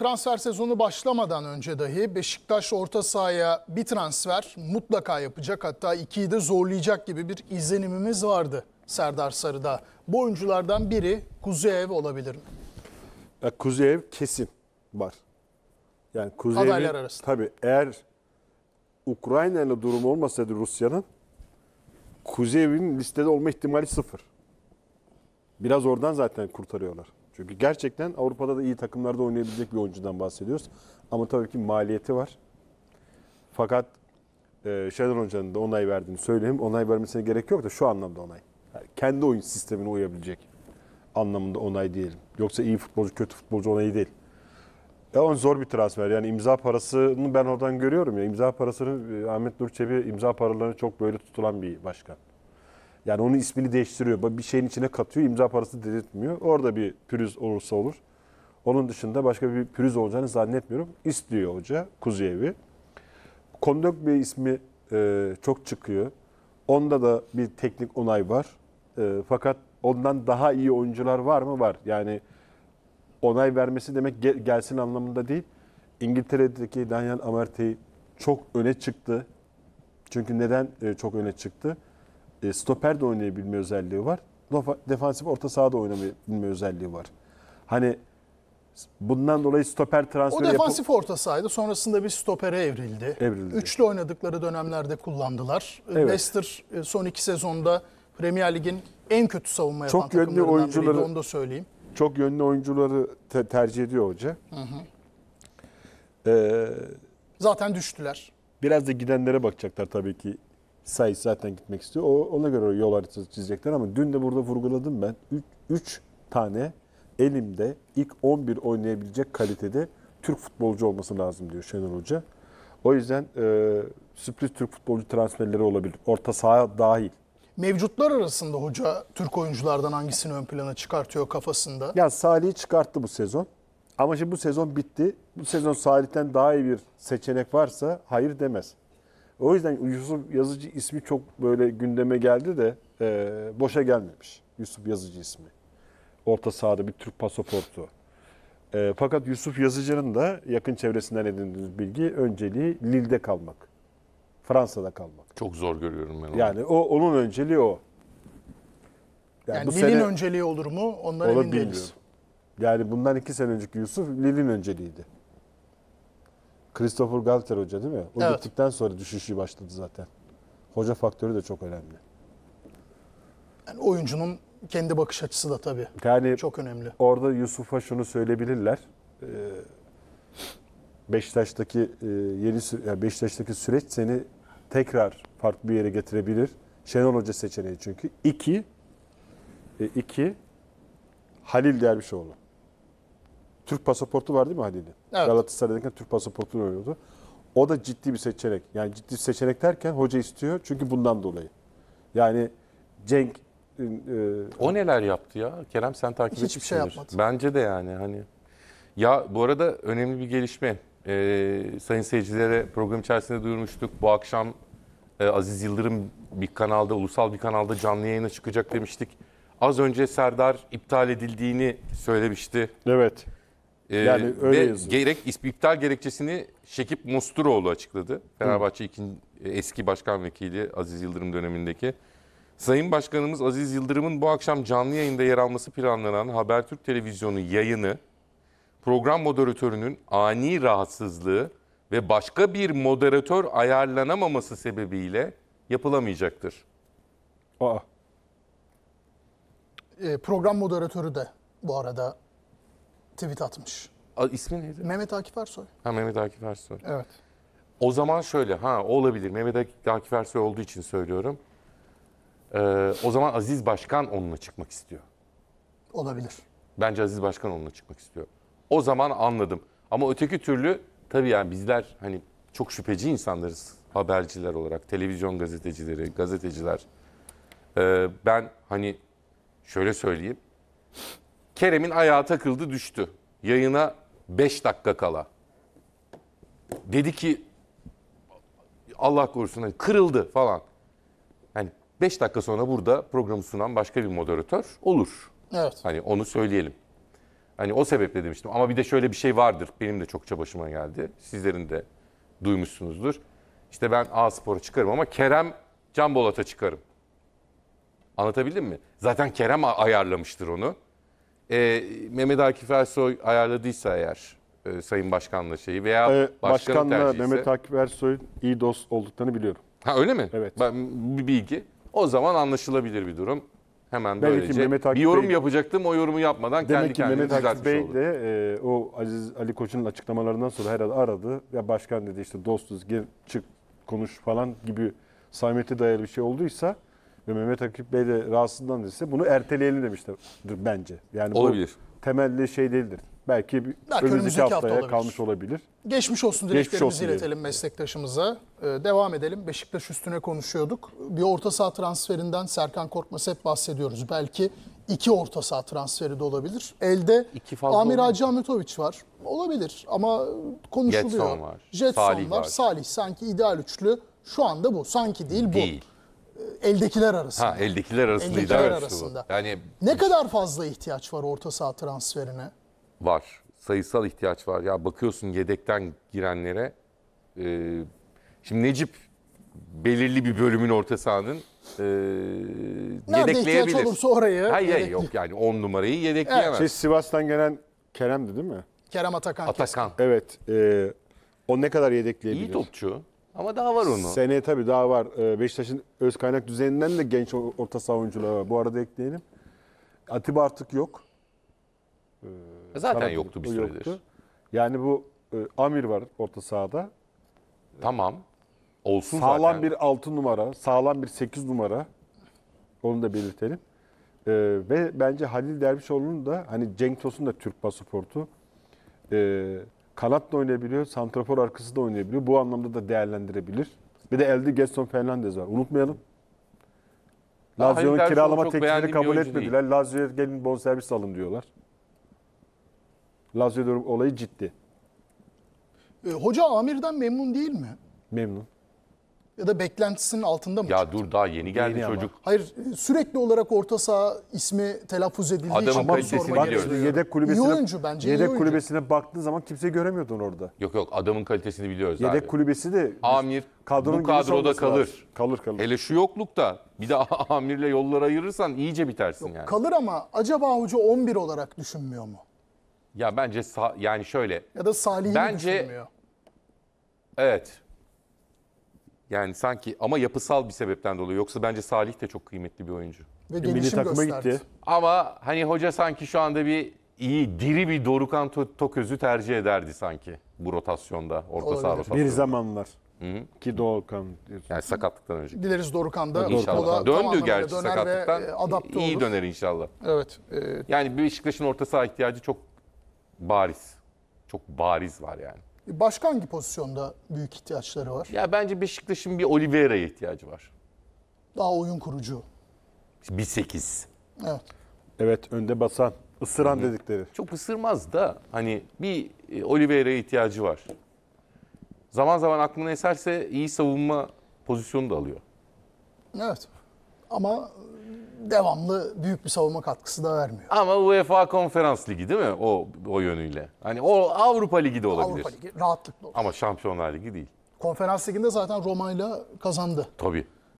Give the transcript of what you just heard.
Transfer sezonu başlamadan önce dahi Beşiktaş orta sahaya bir transfer mutlaka yapacak hatta ikiyi de zorlayacak gibi bir izlenimimiz vardı Serdar Sarı'da. Bu oyunculardan biri Kuzeyev olabilir mi? Ya, Kuzeyev kesin var. Yani Kuzeyev. Adaylar arasında. tabii eğer Ukrayna ile durumu olmasaydı Rusya'nın Kuzeyev'in listede olma ihtimali sıfır. Biraz oradan zaten kurtarıyorlar. Çünkü gerçekten Avrupa'da da iyi takımlarda oynayabilecek bir oyuncudan bahsediyoruz. Ama tabii ki maliyeti var. Fakat e, Şenol Hoca'nın da onay verdiğini söyleyeyim. Onay vermesine gerek yok da şu anlamda onay. Yani kendi oyun sistemine uyabilecek anlamında onay diyelim. Yoksa iyi futbolcu, kötü futbolcu onayı değil. E on zor bir transfer. Yani imza parasını ben oradan görüyorum ya. İmza parasını e, Ahmet Nur Çebi imza paralarını çok böyle tutulan bir başkan. Yani onun ismini değiştiriyor. Bir şeyin içine katıyor, imza parası dedirtmiyor. Orada bir pürüz olursa olur. Onun dışında başka bir pürüz olacağını zannetmiyorum. İstiyor hoca Kuzuyevi. Kondök Bey ismi e, çok çıkıyor. Onda da bir teknik onay var. E, fakat ondan daha iyi oyuncular var mı? Var. Yani onay vermesi demek gel, gelsin anlamında değil. İngiltere'deki Daniel Amartey çok öne çıktı. Çünkü neden e, çok öne çıktı? E, stoper de oynayabilme özelliği var. Defansif orta sahada oynayabilme özelliği var. Hani bundan dolayı stoper transferi O defansif yapıp... orta sahaydı. Sonrasında bir stopere evrildi. evrildi. Üçlü oynadıkları dönemlerde kullandılar. E, evet. Leicester e, son iki sezonda Premier Lig'in en kötü savunma yapan çok yönlü oyuncuları, biriydi. Onu da söyleyeyim. Çok yönlü oyuncuları te- tercih ediyor hoca. Hı hı. Ee, Zaten düştüler. Biraz da gidenlere bakacaklar tabii ki. Sayıs zaten gitmek istiyor. O, ona göre yol haritası çizecekler ama dün de burada vurguladım ben. 3 tane elimde ilk 11 oynayabilecek kalitede Türk futbolcu olması lazım diyor Şenol Hoca. O yüzden e, sürpriz Türk futbolcu transferleri olabilir. Orta saha dahil. Mevcutlar arasında hoca Türk oyunculardan hangisini ön plana çıkartıyor kafasında? Ya Salih'i çıkarttı bu sezon. Ama şimdi bu sezon bitti. Bu sezon Salih'ten daha iyi bir seçenek varsa hayır demez. O yüzden Yusuf Yazıcı ismi çok böyle gündeme geldi de e, boşa gelmemiş Yusuf Yazıcı ismi. Orta sahada bir Türk pasaportu. E, fakat Yusuf Yazıcı'nın da yakın çevresinden edindiğimiz bilgi önceliği Lille'de kalmak. Fransa'da kalmak. Çok zor görüyorum ben onu. Yani o onun önceliği o. Yani, yani Lille'in sene... önceliği olur mu? Ondan emin değiliz. Yani bundan iki sene önceki Yusuf Lille'in önceliğiydi. Christopher Galter hoca değil mi? O Evet. gittikten sonra düşüşü başladı zaten. Hoca faktörü de çok önemli. Yani oyuncunun kendi bakış açısı da tabii Yani çok önemli. orada Yusuf'a şunu söyleyebilirler. Ee, Beşiktaş'taki e, yeni sü- yani Beşiktaş'taki süreç seni tekrar farklı bir yere getirebilir. Şenol Hoca seçeneği çünkü. iki e, iki Halil Dervişoğlu. Türk pasaportu var değil mi Halil'in? Evet. Galatasaray'daki Türk pasaportu oluyordu. O da ciddi bir seçenek. Yani ciddi bir seçenek derken hoca istiyor çünkü bundan dolayı. Yani Cenk e, o neler yaptı ya? Kerem sen takip etmişsindir. Hiçbir şey yapmadı. Bence de yani hani. Ya bu arada önemli bir gelişme. Ee, sayın seyircilere program içerisinde duyurmuştuk. Bu akşam e, Aziz Yıldırım bir kanalda, ulusal bir kanalda canlı yayına çıkacak demiştik. Az önce Serdar iptal edildiğini söylemişti. Evet. Ee, öyle ve yazıyor. gerek iptal gerekçesini Şekip Mosturoğlu açıkladı. Fenerbahçe ikinci, e, eski başkan vekili Aziz Yıldırım dönemindeki. Sayın Başkanımız Aziz Yıldırım'ın bu akşam canlı yayında yer alması planlanan Habertürk Televizyonu yayını program moderatörünün ani rahatsızlığı ve başka bir moderatör ayarlanamaması sebebiyle yapılamayacaktır. Aa. E, program moderatörü de bu arada tweet atmış. A, neydi? Mehmet Akif Ersoy. Ha Mehmet Akif Ersoy. Evet. O zaman şöyle ha olabilir. Mehmet Akif Ersoy olduğu için söylüyorum. Ee, o zaman Aziz Başkan onunla çıkmak istiyor. Olabilir. Bence Aziz Başkan onunla çıkmak istiyor. O zaman anladım. Ama öteki türlü tabii yani bizler hani çok şüpheci insanlarız haberciler olarak. Televizyon gazetecileri, gazeteciler. Ee, ben hani şöyle söyleyeyim. Kerem'in ayağı takıldı düştü. Yayına 5 dakika kala. Dedi ki Allah korusun hani kırıldı falan. hani 5 dakika sonra burada programı sunan başka bir moderatör olur. Evet. Hani onu söyleyelim. Hani o sebeple demiştim. Ama bir de şöyle bir şey vardır. Benim de çokça başıma geldi. Sizlerin de duymuşsunuzdur. İşte ben A Spor'a çıkarım ama Kerem Can Bolat'a çıkarım. Anlatabildim mi? Zaten Kerem ayarlamıştır onu e, Mehmet Akif Ersoy ayarladıysa eğer e, Sayın Başkan'la şeyi veya ee, Başkan'la tercihse... Mehmet Akif Ersoy'un iyi dost olduklarını biliyorum. Ha öyle mi? Evet. Ben, bir bilgi. O zaman anlaşılabilir bir durum. Hemen Belki böylece Mehmet Akif bir yorum Bey, yapacaktım. O yorumu yapmadan demek kendi ki Mehmet Akif Bey de e, o Aziz Ali Koç'un açıklamalarından sonra herhalde aradı. Ya başkan dedi işte dostuz gel çık konuş falan gibi samimiyete dayalı bir şey olduysa ve Mehmet Akif Bey de rahatsızdan dediyse bunu erteleyelim demiştir bence. Yani Olabilir. bu temelli şey değildir. Belki Belki önümüzdeki haftaya hafta olabilir. kalmış olabilir. Geçmiş olsun Geçmiş dileklerimizi olsun iletelim meslektaşımıza. Ee, devam edelim. Beşiktaş üstüne konuşuyorduk. Bir orta saha transferinden Serkan Korkmaz hep bahsediyoruz. Belki iki orta saha transferi de olabilir. Elde İki fazla Amir Hacı Ahmetoviç var. Olabilir ama konuşuluyor. Jetson var. Jetson Salih var. var. Salih sanki ideal üçlü şu anda bu. Sanki değil bu. Değil eldekiler arasında. Ha eldekiler arasında eldekiler arasında. Yani ne kadar fazla ihtiyaç var orta saha transferine? Var. Sayısal ihtiyaç var. Ya bakıyorsun yedekten girenlere. E, şimdi Necip belirli bir bölümün orta sahanın e, Nerede yedekleyebilir. Nerede olursa orayı. Hayır yedekli... yok yani on numarayı yedekleyemez. Evet. Şey, Sivas'tan gelen Kerem'di değil mi? Kerem Atakan. Atakan. Kesin. Evet. E, o ne kadar yedekleyebilir? İyi topçu. Ama daha var onu. Seneye tabii daha var. Ee, Beşiktaş'ın öz kaynak düzeninden de genç orta saha oyuncuları Bu arada ekleyelim. Atiba artık yok. Ee, zaten Karat yoktu bir süredir. Yani bu e, Amir var orta sahada. Tamam. Olsun sağlam zaten. bir 6 numara, sağlam bir 8 numara. Onu da belirtelim. Ee, ve bence Halil Dervişoğlu'nun da hani Cenk Tosun da Türk pasaportu. Ee, Kanat da oynayabiliyor, santrafor arkası da oynayabiliyor. Bu anlamda da değerlendirebilir. Bir de elde Gerson Fernandez var. Unutmayalım. Lazio'nun kiralama teklifini kabul etmediler. Lazio'ya gelin bonservis alın diyorlar. Lazio olayı ciddi. E, hoca Amir'den memnun değil mi? Memnun ya da beklentisinin altında mı Ya çıktı? dur daha yeni geldi Yeni ama. çocuk. Hayır e, sürekli olarak orta saha ismi telaffuz edildiği Adamın için kalitesini sormaya biliyoruz. yedek kulübesine, İyi oyuncu bence. yedek oyuncu. kulübesine baktığın zaman kimse göremiyordun orada. Yok yok adamın kalitesini biliyoruz Yedek abi. kulübesi de Amir kadronun bu kadroda kalır. lazım. Kalır kalır. Hele şu yoklukta bir de Amir'le yolları ayırırsan iyice bitersin yani. Kalır ama acaba hoca 11 olarak düşünmüyor mu? Ya bence sa- yani şöyle Ya da Salih'i Bence- düşünmüyor? evet yani sanki ama yapısal bir sebepten dolayı. Yoksa bence Salih de çok kıymetli bir oyuncu. Ve e, gelişim Milli takıma gösterdi. gitti. Ama hani hoca sanki şu anda bir iyi, diri bir Dorukan Toköz'ü tercih ederdi sanki bu rotasyonda. Orta saha rotasyonda. Bir zamanlar. Hı-hı. Ki Doğukan yani sakatlıktan önce. Dileriz Dorukan da inşallah. döndü gerçi döner sakatlıktan. Ve adapte iyi olur. döner inşallah. Evet. E... Yani Beşiktaş'ın orta saha ihtiyacı çok bariz. Çok bariz var yani. Başka hangi pozisyonda büyük ihtiyaçları var? Ya bence Beşiktaş'ın bir Oliveira'ya ihtiyacı var. Daha oyun kurucu. Bir sekiz. Evet. Evet önde basan, ısıran Hı. dedikleri. Çok ısırmaz da hani bir e, Oliveira'ya ihtiyacı var. Zaman zaman aklına eserse iyi savunma pozisyonu da alıyor. Evet. Ama devamlı büyük bir savunma katkısı da vermiyor. Ama UEFA Konferans Ligi değil mi o o yönüyle? Hani o Avrupa Ligi de olabilir. Avrupa Ligi rahatlıkla olur. Ama Şampiyonlar Ligi değil. Konferans Ligi'nde zaten Roma ile kazandı. Tabii.